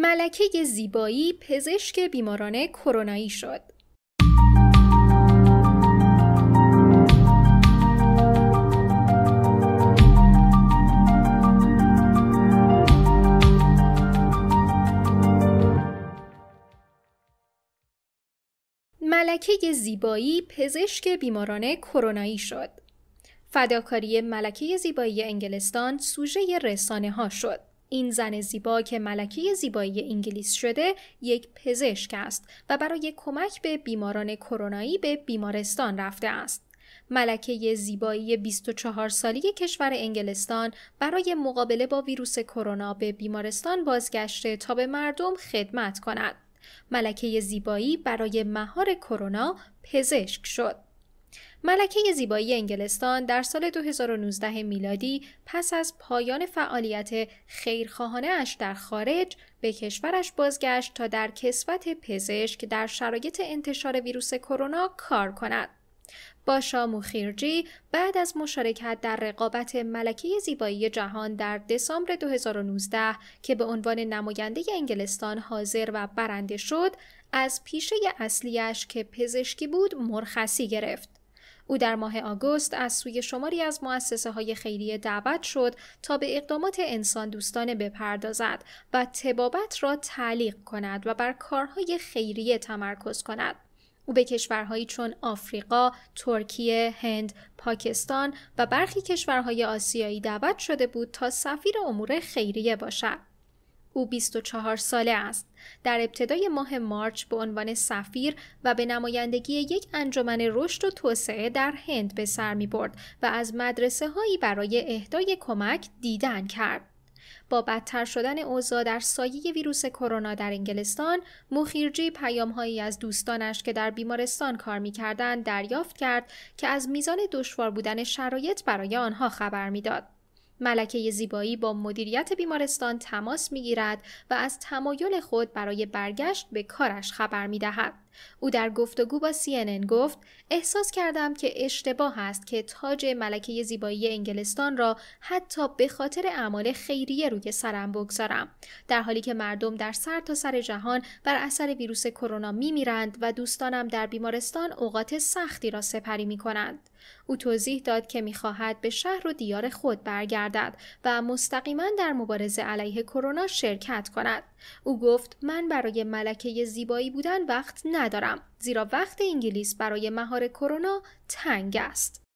ملکه زیبایی پزشک بیماران کرونایی شد. ملکه زیبایی پزشک بیماران کرونایی شد. فداکاری ملکه زیبایی انگلستان سوژه رسانه ها شد. این زن زیبا که ملکه زیبایی انگلیس شده یک پزشک است و برای کمک به بیماران کرونایی به بیمارستان رفته است. ملکه زیبایی 24 سالی کشور انگلستان برای مقابله با ویروس کرونا به بیمارستان بازگشته تا به مردم خدمت کند. ملکه زیبایی برای مهار کرونا پزشک شد. ملکه زیبایی انگلستان در سال 2019 میلادی پس از پایان فعالیت خیرخواهانه اش در خارج به کشورش بازگشت تا در کسوت پزشک در شرایط انتشار ویروس کرونا کار کند. باشا مخیرجی بعد از مشارکت در رقابت ملکه زیبایی جهان در دسامبر 2019 که به عنوان نماینده انگلستان حاضر و برنده شد، از پیشه اصلیش که پزشکی بود مرخصی گرفت. او در ماه آگوست از سوی شماری از مؤسسه های خیریه دعوت شد تا به اقدامات انسان دوستانه بپردازد و تبابت را تعلیق کند و بر کارهای خیریه تمرکز کند. او به کشورهایی چون آفریقا، ترکیه، هند، پاکستان و برخی کشورهای آسیایی دعوت شده بود تا سفیر امور خیریه باشد. او 24 ساله است. در ابتدای ماه مارچ به عنوان سفیر و به نمایندگی یک انجمن رشد و توسعه در هند به سر می برد و از مدرسه هایی برای اهدای کمک دیدن کرد. با بدتر شدن اوضاع در سایه ویروس کرونا در انگلستان، مخیرجی پیامهایی از دوستانش که در بیمارستان کار میکردند دریافت کرد که از میزان دشوار بودن شرایط برای آنها خبر میداد. ملکه زیبایی با مدیریت بیمارستان تماس می گیرد و از تمایل خود برای برگشت به کارش خبر می دهد. او در گفتگو با CNN گفت احساس کردم که اشتباه است که تاج ملکه زیبایی انگلستان را حتی به خاطر اعمال خیریه روی سرم بگذارم در حالی که مردم در سر تا سر جهان بر اثر ویروس کرونا می میرند و دوستانم در بیمارستان اوقات سختی را سپری می کنند. او توضیح داد که میخواهد به شهر و دیار خود برگردد و مستقیما در مبارزه علیه کرونا شرکت کند. او گفت من برای ملکه زیبایی بودن وقت ندارم. ندارم زیرا وقت انگلیس برای مهار کرونا تنگ است.